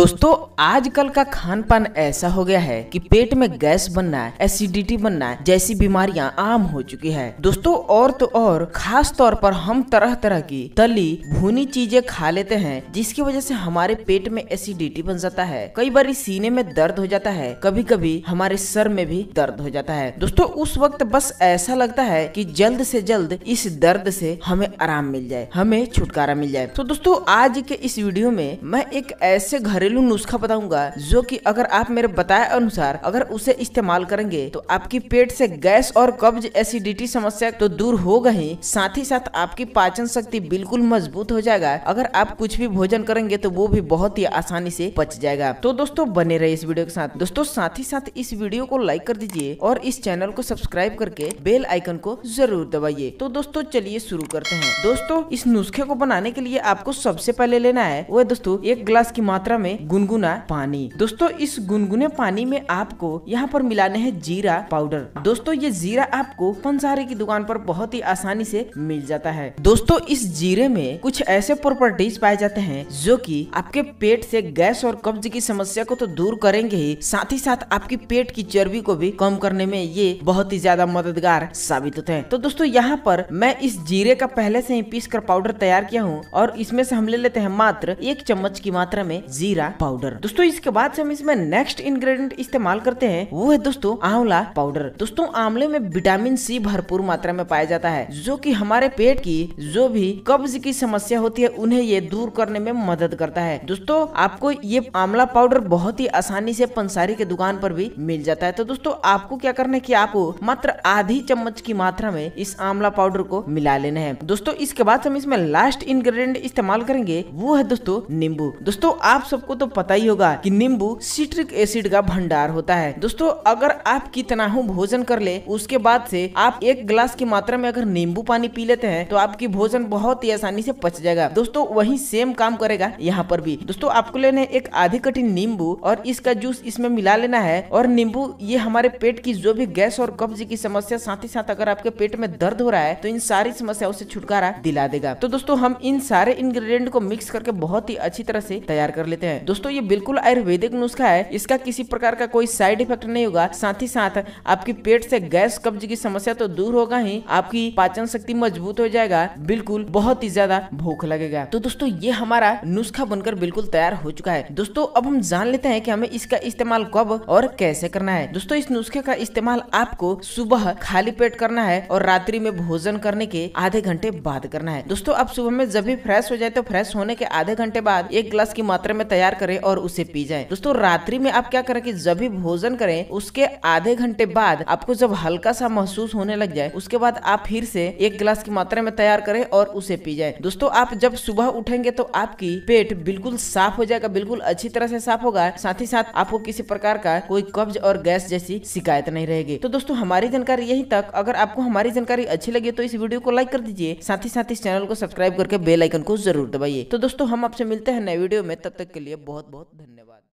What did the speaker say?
दोस्तों आजकल का खान पान ऐसा हो गया है कि पेट में गैस बनना एसिडिटी बनना जैसी बीमारियां आम हो चुकी है दोस्तों और तो और खास तौर पर हम तरह तरह की तली भुनी चीजें खा लेते हैं जिसकी वजह से हमारे पेट में एसिडिटी बन जाता है कई बार सीने में दर्द हो जाता है कभी कभी हमारे सर में भी दर्द हो जाता है दोस्तों उस वक्त बस ऐसा लगता है की जल्द से जल्द इस दर्द से हमें आराम मिल जाए हमें छुटकारा मिल जाए तो दोस्तों आज के इस वीडियो में मैं एक ऐसे घरेलू घरेलू नुस्खा बताऊंगा जो कि अगर आप मेरे बताए अनुसार अगर उसे इस्तेमाल करेंगे तो आपकी पेट से गैस और कब्ज एसिडिटी समस्या तो दूर होगा ही साथ ही साथ आपकी पाचन शक्ति बिल्कुल मजबूत हो जाएगा अगर आप कुछ भी भोजन करेंगे तो वो भी बहुत ही आसानी से पच जाएगा तो दोस्तों बने रहे इस वीडियो के साथ दोस्तों साथ ही साथ इस वीडियो को लाइक कर दीजिए और इस चैनल को सब्सक्राइब करके बेल आइकन को जरूर दबाइए तो दोस्तों चलिए शुरू करते हैं दोस्तों इस नुस्खे को बनाने के लिए आपको सबसे पहले लेना है वो दोस्तों एक गिलास की मात्रा में गुनगुना पानी दोस्तों इस गुनगुने पानी में आपको यहाँ पर मिलाने हैं जीरा पाउडर दोस्तों ये जीरा आपको पंसारी की दुकान पर बहुत ही आसानी से मिल जाता है दोस्तों इस जीरे में कुछ ऐसे प्रॉपर्टीज पाए जाते हैं जो कि आपके पेट से गैस और कब्ज की समस्या को तो दूर करेंगे ही साथ ही साथ आपकी पेट की चर्बी को भी कम करने में ये बहुत ही ज्यादा मददगार साबित होते हैं तो दोस्तों यहाँ पर मैं इस जीरे का पहले से ही पीस कर पाउडर तैयार किया हूँ और इसमें से हम ले लेते हैं मात्र एक चम्मच की मात्रा में जीरा जीरा पाउडर दोस्तों इसके बाद से हम इसमें नेक्स्ट इंग्रेडिएंट इस्तेमाल करते हैं वो है दोस्तों आंवला पाउडर दोस्तों आंवले में विटामिन सी भरपूर मात्रा में पाया जाता है जो की हमारे पेट की जो भी कब्ज की समस्या होती है उन्हें ये दूर करने में मदद करता है दोस्तों आपको ये आंवला पाउडर बहुत ही आसानी से पंसारी के दुकान पर भी मिल जाता है तो दोस्तों आपको क्या करना है की आपको मात्र आधी चम्मच की मात्रा में इस आंवला पाउडर को मिला लेना है दोस्तों इसके बाद हम इसमें लास्ट इंग्रेडिएंट इस्तेमाल करेंगे वो है दोस्तों नींबू दोस्तों आप सबको आपको तो पता ही होगा कि नींबू सिट्रिक एसिड का भंडार होता है दोस्तों अगर आप कितना हो भोजन कर ले उसके बाद से आप एक ग्लास की मात्रा में अगर नींबू पानी पी लेते हैं तो आपकी भोजन बहुत ही आसानी से पच जाएगा दोस्तों वही सेम काम करेगा यहाँ पर भी दोस्तों आपको लेने एक आधी कठिन नींबू और इसका जूस इसमें मिला लेना है और नींबू ये हमारे पेट की जो भी गैस और कब्ज की समस्या साथ ही साथ अगर आपके पेट में दर्द हो रहा है तो इन सारी समस्याओं से छुटकारा दिला देगा तो दोस्तों हम इन सारे इंग्रेडिएंट को मिक्स करके बहुत ही अच्छी तरह से तैयार कर लेते हैं दोस्तों ये बिल्कुल आयुर्वेदिक नुस्खा है इसका किसी प्रकार का कोई साइड इफेक्ट नहीं होगा साथ ही साथ आपकी पेट से गैस कब्ज की समस्या तो दूर होगा ही आपकी पाचन शक्ति मजबूत हो जाएगा बिल्कुल बहुत ही ज्यादा भूख लगेगा तो दोस्तों ये हमारा नुस्खा बनकर बिल्कुल तैयार हो चुका है दोस्तों अब हम जान लेते हैं की हमें इसका इस्तेमाल कब और कैसे करना है दोस्तों इस नुस्खे का इस्तेमाल आपको सुबह खाली पेट करना है और रात्रि में भोजन करने के आधे घंटे बाद करना है दोस्तों आप सुबह में जब भी फ्रेश हो जाए तो फ्रेश होने के आधे घंटे बाद एक ग्लास की मात्रा में तैयार तैयार करें और उसे पी जाए दोस्तों रात्रि में आप क्या करें कि जब भी भोजन करें उसके आधे घंटे बाद आपको जब हल्का सा महसूस होने लग जाए उसके बाद आप फिर से एक गिलास की मात्रा में तैयार करें और उसे पी जाए दोस्तों आप जब सुबह उठेंगे तो आपकी पेट बिल्कुल साफ हो जाएगा बिल्कुल अच्छी तरह से साफ होगा साथ ही साथ आपको किसी प्रकार का कोई कब्ज और गैस जैसी शिकायत नहीं रहेगी तो दोस्तों हमारी जानकारी यही तक अगर आपको हमारी जानकारी अच्छी लगी तो इस वीडियो को लाइक कर दीजिए साथ ही साथ इस चैनल को सब्सक्राइब करके बेल आइकन को जरूर दबाइए तो दोस्तों हम आपसे मिलते हैं नए वीडियो में तब तक के लिए बहुत बहुत धन्यवाद